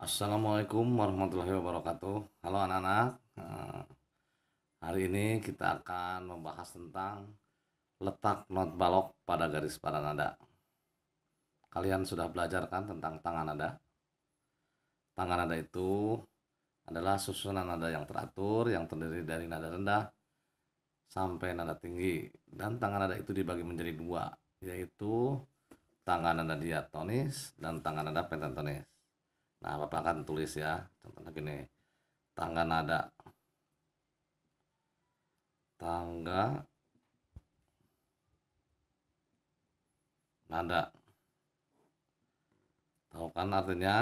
Assalamualaikum warahmatullahi wabarakatuh. Halo anak-anak. Eh, hari ini kita akan membahas tentang letak not balok pada garis pada nada. Kalian sudah belajar kan tentang tangan nada? Tangan nada itu adalah susunan nada yang teratur yang terdiri dari nada rendah sampai nada tinggi dan tangan nada itu dibagi menjadi dua yaitu tangan nada diatonis dan tangan nada pentatonis nah bapak akan tulis ya contohnya gini tangga nada tangga nada tahu kan artinya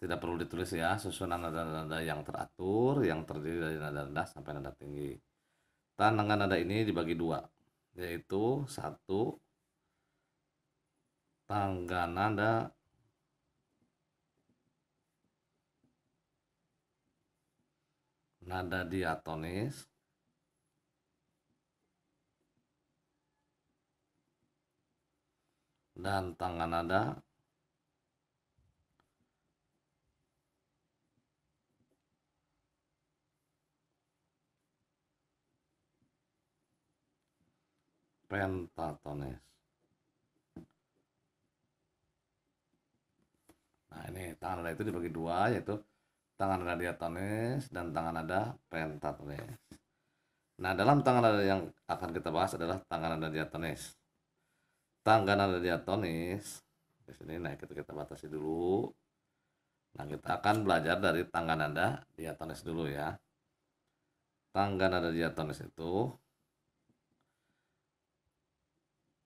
tidak perlu ditulis ya susunan nada-nada yang teratur yang terdiri dari nada rendah sampai nada tinggi tangga nada ini dibagi dua yaitu satu tangga nada nada diatonis dan tangan nada pentatonis nah ini tangan nada itu dibagi dua yaitu tangan ada diatonis dan tangan ada pentatonis. Nah, dalam tangan ada yang akan kita bahas adalah tangan ada diatonis. Tangan ada diatonis di sini nah kita kita batasi dulu. Nah, kita akan belajar dari tangan nada diatonis dulu ya. Tangan nada diatonis itu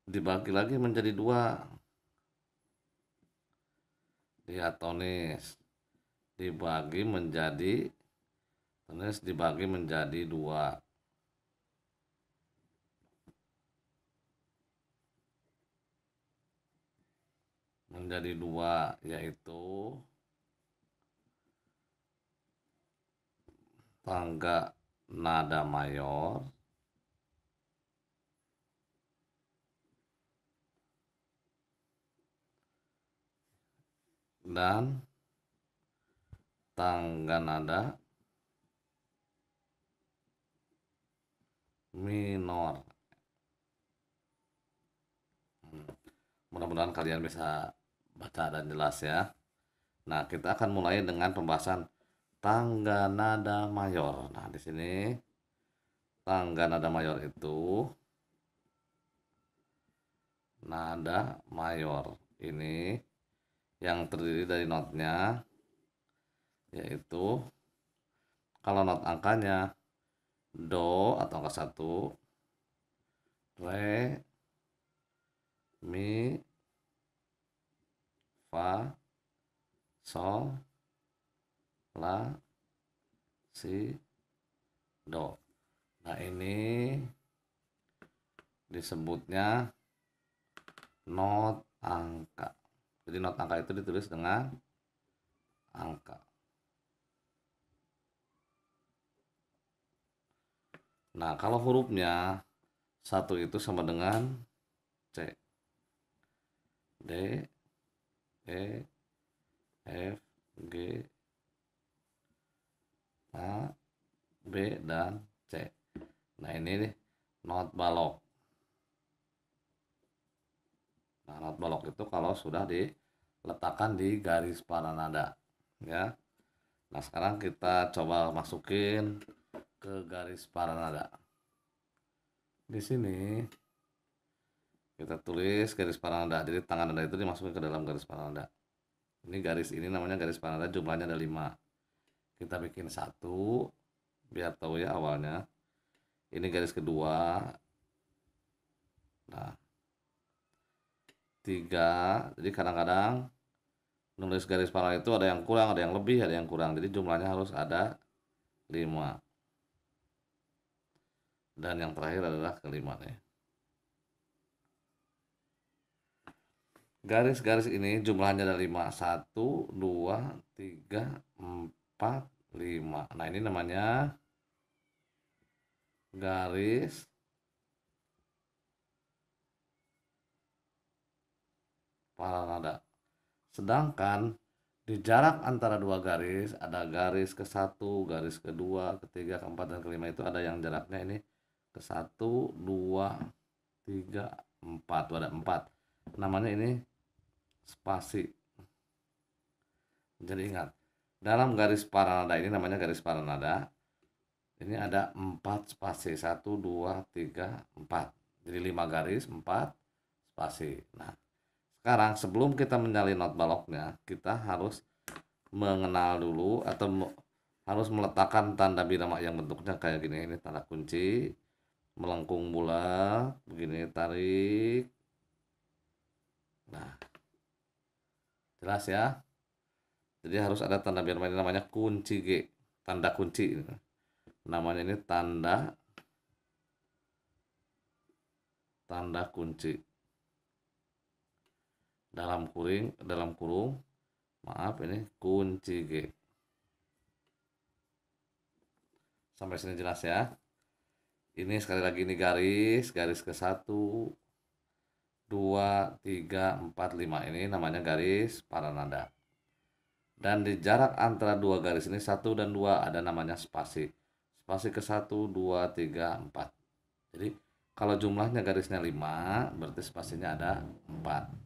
dibagi lagi menjadi dua diatonis dibagi menjadi tenis dibagi menjadi dua menjadi dua yaitu tangga nada mayor dan tangga nada minor. Hmm, mudah-mudahan kalian bisa baca dan jelas ya. Nah, kita akan mulai dengan pembahasan tangga nada mayor. Nah, di sini tangga nada mayor itu nada mayor ini yang terdiri dari notnya yaitu kalau not angkanya do atau angka satu re mi fa sol la si do nah ini disebutnya not angka jadi not angka itu ditulis dengan angka Nah, kalau hurufnya satu itu sama dengan C, D, E, F, G, A, B, dan C. Nah, ini nih, not balok. Nah, not balok itu kalau sudah diletakkan di garis paranada. Ya. Nah, sekarang kita coba masukin ke garis paranada di sini kita tulis garis paranada jadi tangan anda itu dimasukkan ke dalam garis paranada ini garis ini namanya garis paranada jumlahnya ada 5 kita bikin satu biar tahu ya awalnya ini garis kedua nah tiga jadi kadang-kadang nulis garis paralel itu ada yang kurang, ada yang lebih, ada yang kurang. Jadi jumlahnya harus ada 5 dan yang terakhir adalah nih. Garis-garis ini jumlahnya ada 5 1 2 3 4 5. Nah, ini namanya garis paranada. Sedangkan di jarak antara dua garis ada garis ke satu, garis kedua, ketiga, keempat dan kelima itu ada yang jaraknya ini ke satu dua tiga empat Tuh ada empat namanya ini spasi jadi ingat dalam garis paranada ini namanya garis paranada ini ada empat spasi satu dua tiga empat jadi lima garis empat spasi nah sekarang sebelum kita menyalin not baloknya kita harus mengenal dulu atau harus meletakkan tanda birama yang bentuknya kayak gini ini tanda kunci melengkung pula begini tarik nah jelas ya jadi harus ada tanda biar main namanya kunci G tanda kunci namanya ini tanda tanda kunci dalam kuring dalam kurung maaf ini kunci G sampai sini jelas ya ini sekali lagi ini garis garis ke satu dua tiga empat lima ini namanya garis paranada dan di jarak antara dua garis ini satu dan dua ada namanya spasi spasi ke satu dua tiga empat jadi kalau jumlahnya garisnya lima berarti spasinya ada empat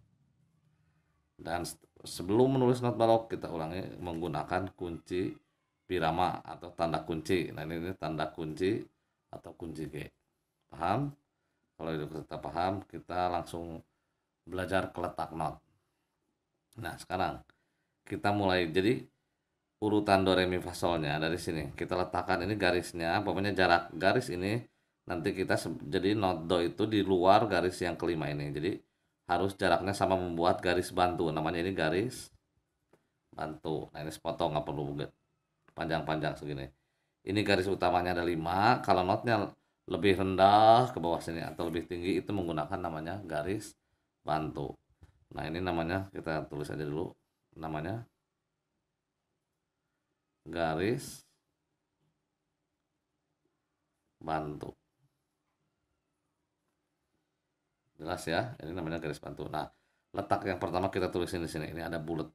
dan sebelum menulis not balok kita ulangi menggunakan kunci pirama atau tanda kunci nah ini, ini tanda kunci atau kunci g Paham? Kalau itu kita paham, kita langsung belajar ke letak not. Nah, sekarang kita mulai. Jadi urutan do re mi fa solnya dari sini. Kita letakkan ini garisnya, pokoknya jarak garis ini nanti kita jadi not do itu di luar garis yang kelima ini. Jadi harus jaraknya sama membuat garis bantu namanya ini garis bantu nah ini sepotong nggak perlu panjang-panjang segini ini garis utamanya ada lima. kalau notnya lebih rendah ke bawah sini atau lebih tinggi itu menggunakan namanya garis bantu nah ini namanya kita tulis aja dulu namanya garis bantu jelas ya ini namanya garis bantu nah letak yang pertama kita tulisin di sini ini ada bulat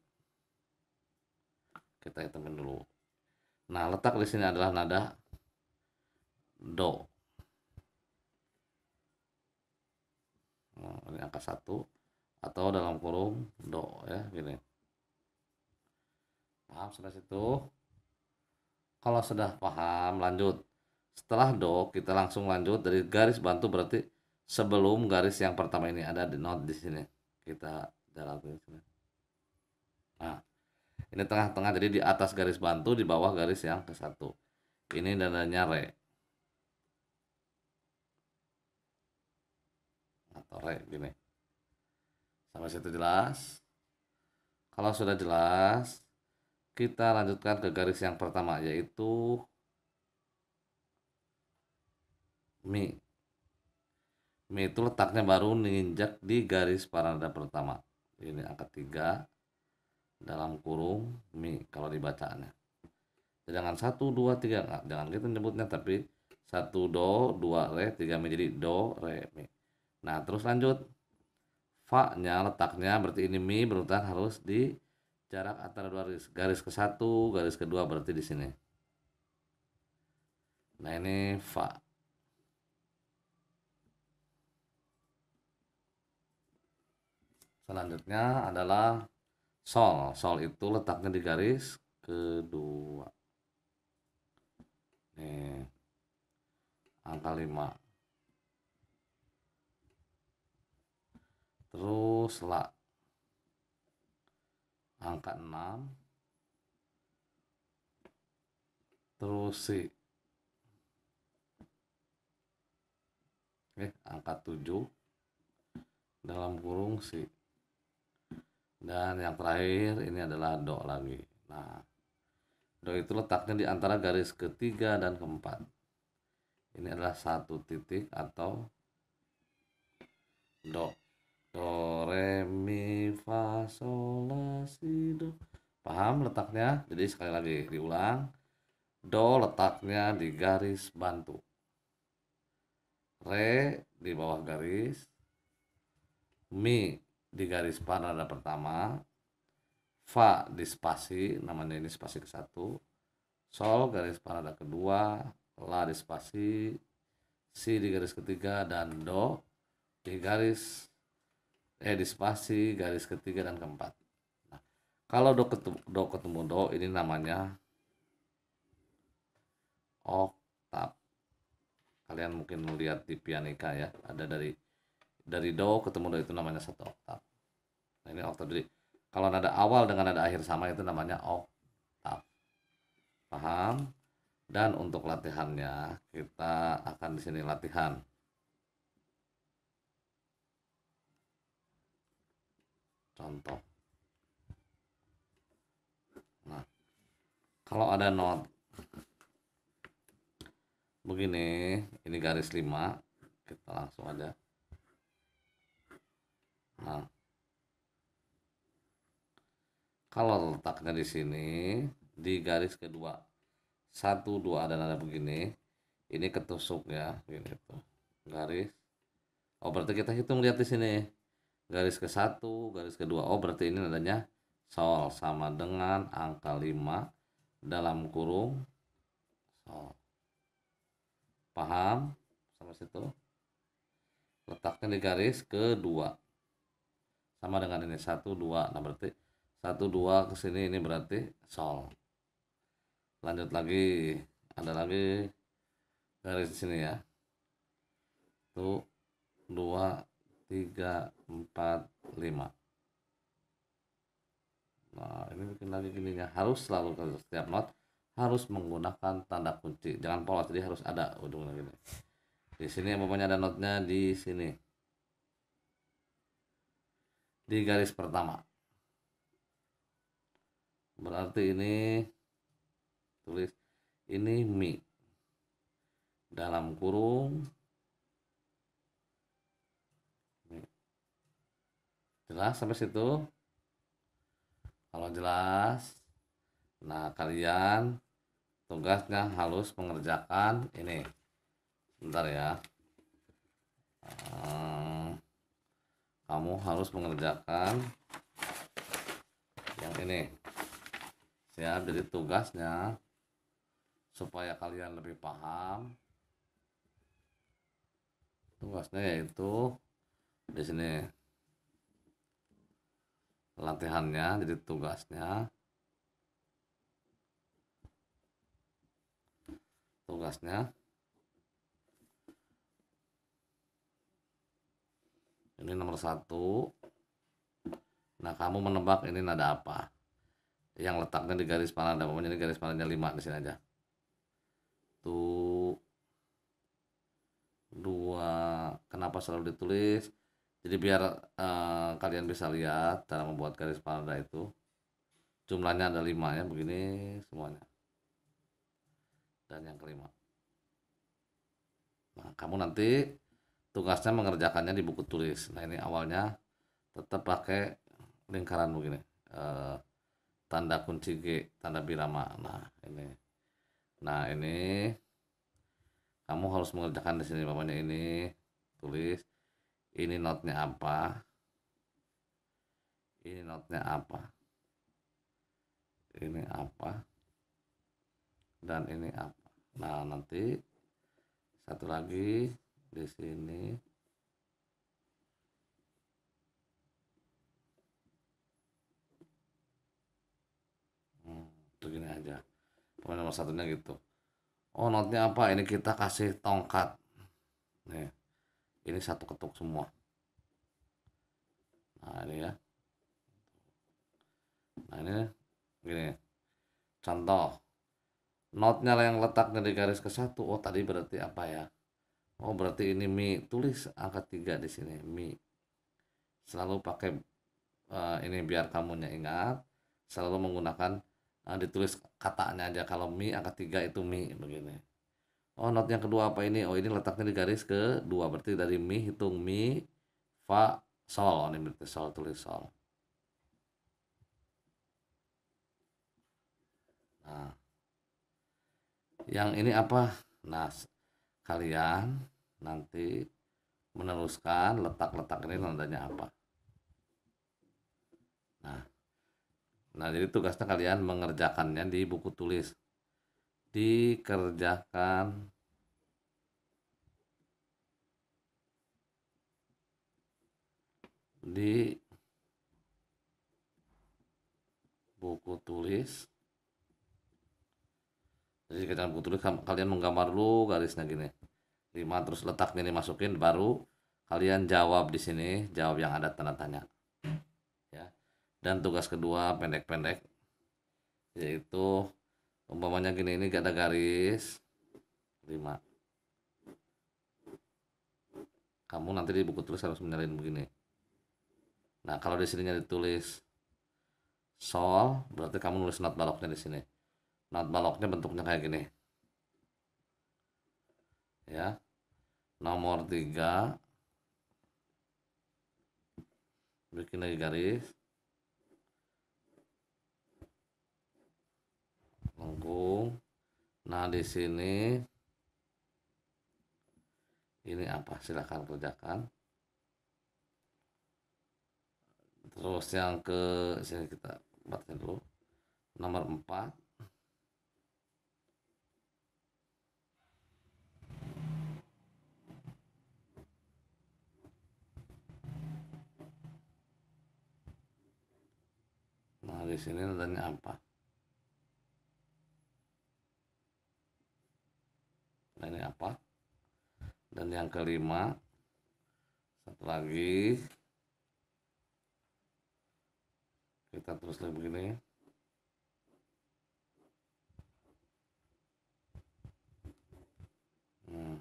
kita hitungin dulu Nah, letak di sini adalah nada do. Nah, ini angka satu atau dalam kurung do ya gini. Paham sudah situ? Kalau sudah paham, lanjut. Setelah do, kita langsung lanjut dari garis bantu berarti sebelum garis yang pertama ini ada di note di sini. Kita jalan ke sini. Nah, ini tengah-tengah jadi di atas garis bantu di bawah garis yang ke satu ini dananya re atau re gini sampai situ jelas kalau sudah jelas kita lanjutkan ke garis yang pertama yaitu mi mi itu letaknya baru menginjak di garis paranada pertama ini angka 3 dalam kurung mi kalau dibacaannya jangan satu dua tiga nggak jangan kita gitu nyebutnya tapi satu do dua re tiga mi jadi do re mi nah terus lanjut fa nya letaknya berarti ini mi berutan harus di jarak antara dua garis garis ke satu garis kedua berarti di sini nah ini fa selanjutnya adalah sol sol itu letaknya di garis kedua nih angka 5 terus la angka 6 terus si eh angka 7 dalam kurung si dan yang terakhir ini adalah do lagi. Nah, do itu letaknya di antara garis ketiga dan keempat. Ini adalah satu titik atau do. Do, re, mi, fa, sol, la, si, do. Paham letaknya? Jadi sekali lagi diulang. Do letaknya di garis bantu. Re di bawah garis. Mi di garis parada pertama fa di spasi namanya ini spasi ke satu sol garis parada kedua la di spasi si di garis ketiga dan do di garis eh di spasi garis ketiga dan keempat nah, kalau do ketemu do ketemu do ini namanya oktap kalian mungkin melihat di pianika ya ada dari dari do ketemu do itu namanya satu oktav nah, ini oktav jadi kalau nada awal dengan nada akhir sama itu namanya oktav paham dan untuk latihannya kita akan di sini latihan contoh nah kalau ada not begini ini garis 5 kita langsung aja kalau letaknya di sini di garis kedua satu dua ada nada begini ini ketusuk ya ini tuh garis oh berarti kita hitung lihat di sini garis ke satu garis kedua oh berarti ini nadanya sol sama dengan angka 5 dalam kurung sol paham sama situ letaknya di garis kedua sama dengan ini satu dua nah berarti satu dua ke sini ini berarti sol lanjut lagi ada lagi garis sini ya tuh dua tiga empat lima nah ini bikin lagi ya harus selalu ke setiap not harus menggunakan tanda kunci jangan polos jadi harus ada ujungnya gini di sini pokoknya ada notnya di sini di garis pertama berarti ini tulis ini mi dalam kurung mi. jelas sampai situ kalau jelas nah kalian tugasnya halus mengerjakan ini sebentar ya hmm kamu harus mengerjakan yang ini siap jadi tugasnya supaya kalian lebih paham tugasnya yaitu di sini latihannya jadi tugasnya tugasnya ini nomor satu nah kamu menebak ini nada apa yang letaknya di garis panah. pokoknya ini garis panahnya 5 di sini aja tuh dua kenapa selalu ditulis jadi biar eh, kalian bisa lihat cara membuat garis panada itu jumlahnya ada lima ya begini semuanya dan yang kelima nah kamu nanti tugasnya mengerjakannya di buku tulis nah ini awalnya tetap pakai lingkaran begini eh, tanda kunci G tanda birama nah ini nah ini kamu harus mengerjakan di sini bapaknya ini tulis ini notnya apa ini notnya apa ini apa dan ini apa nah nanti satu lagi di sini hmm, aja pokoknya nomor satunya gitu oh notnya apa ini kita kasih tongkat nih ini satu ketuk semua nah ini ya nah ini gini contoh notnya yang letaknya di garis ke satu oh tadi berarti apa ya Oh berarti ini mi tulis angka tiga di sini mi. Selalu pakai uh, ini biar kamunya ingat. Selalu menggunakan uh, ditulis katanya aja kalau mi angka tiga itu mi begini. Oh not yang kedua apa ini? Oh ini letaknya di garis ke kedua berarti dari mi hitung mi fa sol. ini berarti sol tulis sol. Nah, yang ini apa? Nah, kalian nanti meneruskan letak-letak ini tandanya apa. Nah, nah jadi tugasnya kalian mengerjakannya di buku tulis. Dikerjakan di buku tulis jadi kita tulis kalian menggambar dulu garisnya gini lima terus letak ini masukin baru kalian jawab di sini jawab yang ada tanda tanya ya dan tugas kedua pendek-pendek yaitu umpamanya gini ini gak ada garis lima kamu nanti di buku tulis harus menyalin begini nah kalau di sininya ditulis sol berarti kamu nulis not baloknya di sini not baloknya bentuknya kayak gini ya nomor tiga bikin lagi garis lengkung nah di sini ini apa silahkan kerjakan terus yang ke sini kita tempatkan dulu nomor 4 di sini nontonnya apa nah ini apa dan yang kelima satu lagi kita terus lagi begini nah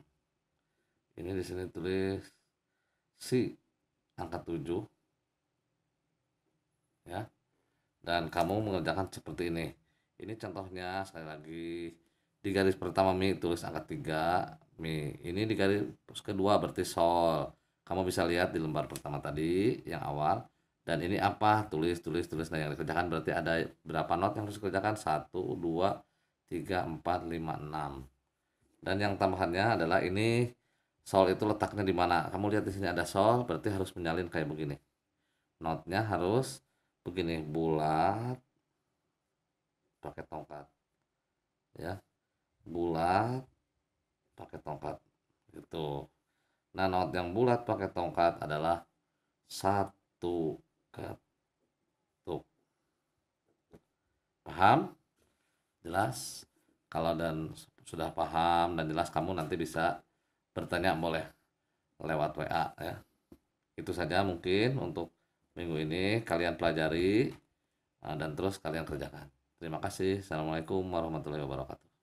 ini di sini tulis si angka 7 dan kamu mengerjakan seperti ini ini contohnya sekali lagi di garis pertama mi tulis angka 3 mi ini di garis kedua berarti sol kamu bisa lihat di lembar pertama tadi yang awal dan ini apa tulis tulis tulis nah yang dikerjakan berarti ada berapa not yang harus dikerjakan 1 2 3 4 5 6 dan yang tambahannya adalah ini sol itu letaknya di mana kamu lihat di sini ada sol berarti harus menyalin kayak begini notnya harus begini bulat pakai tongkat ya bulat pakai tongkat itu nah not yang bulat pakai tongkat adalah satu ketuk paham jelas kalau dan sudah paham dan jelas kamu nanti bisa bertanya boleh lewat WA ya itu saja mungkin untuk minggu ini kalian pelajari ah, dan terus kalian kerjakan. Terima kasih. Assalamualaikum warahmatullahi wabarakatuh.